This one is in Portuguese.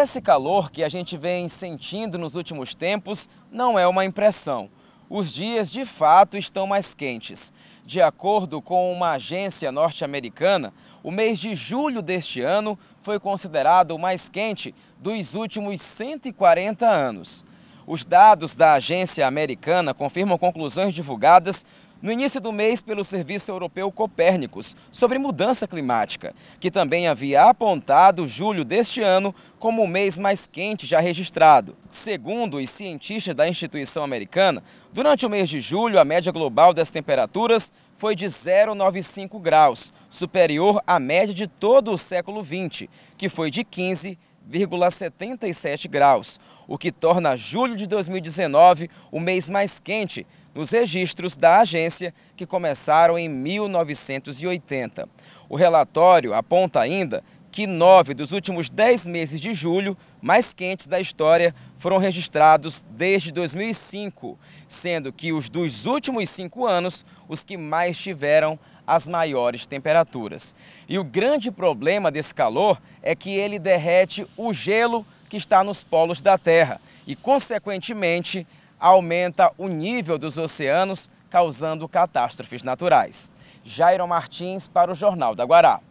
Esse calor que a gente vem sentindo nos últimos tempos não é uma impressão. Os dias de fato estão mais quentes. De acordo com uma agência norte-americana, o mês de julho deste ano foi considerado o mais quente dos últimos 140 anos. Os dados da agência americana confirmam conclusões divulgadas no início do mês pelo Serviço Europeu Copérnicos sobre mudança climática, que também havia apontado julho deste ano como o mês mais quente já registrado. Segundo os cientistas da instituição americana, durante o mês de julho a média global das temperaturas foi de 0,95 graus, superior à média de todo o século XX, que foi de 15 1,77 graus, o que torna julho de 2019 o mês mais quente nos registros da agência que começaram em 1980. O relatório aponta ainda que nove dos últimos dez meses de julho mais quentes da história foram registrados desde 2005, sendo que os dos últimos cinco anos os que mais tiveram as maiores temperaturas. E o grande problema desse calor é que ele derrete o gelo que está nos polos da Terra e, consequentemente, aumenta o nível dos oceanos, causando catástrofes naturais. Jairo Martins para o Jornal da Guará.